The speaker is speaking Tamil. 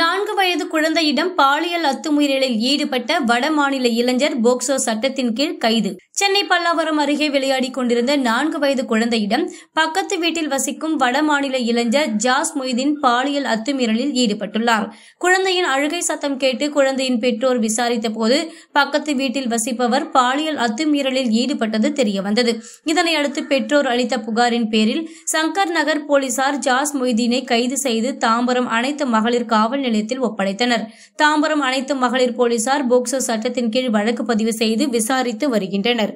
நான்கு வயது குழந்தையிடம் பாலியல் அத்துமீறலில் ஈடுபட்ட வடமாநில இளைஞர் போக்சோ சட்டத்தின் கீழ் கைது சென்னை பல்லாவரம் அருகே விளையாடிக் கொண்டிருந்த நான்கு வயது குழந்தையிடம் பக்கத்து வீட்டில் வசிக்கும் வடமாநில இளைஞர் ஜாஸ் மொய்தீன் பாலியல் அத்துமீறலில் ஈடுபட்டுள்ளார் குழந்தையின் அழுகை சத்தம் கேட்டு குழந்தையின் பெற்றோர் விசாரித்த போது பக்கத்து வீட்டில் வசிப்பவர் பாலியல் அத்துமீறலில் ஈடுபட்டது தெரியவந்தது இதனையடுத்து பெற்றோர் அளித்த புகாரின் பேரில் சங்கர் நகர் போலீசார் ஜாஸ் மொய்தீனை கைது செய்து தாம்பரம் அனைத்து மகளிர் காவல் காவல் நிலையத்தில் ஒப்படைத்தனர் தாம்பரம் அனைத்து மகளிர் போலீசார் போக்சோ சட்டத்தின் கீழ் வழக்கு பதிவு செய்து விசாரித்து வருகின்றனர்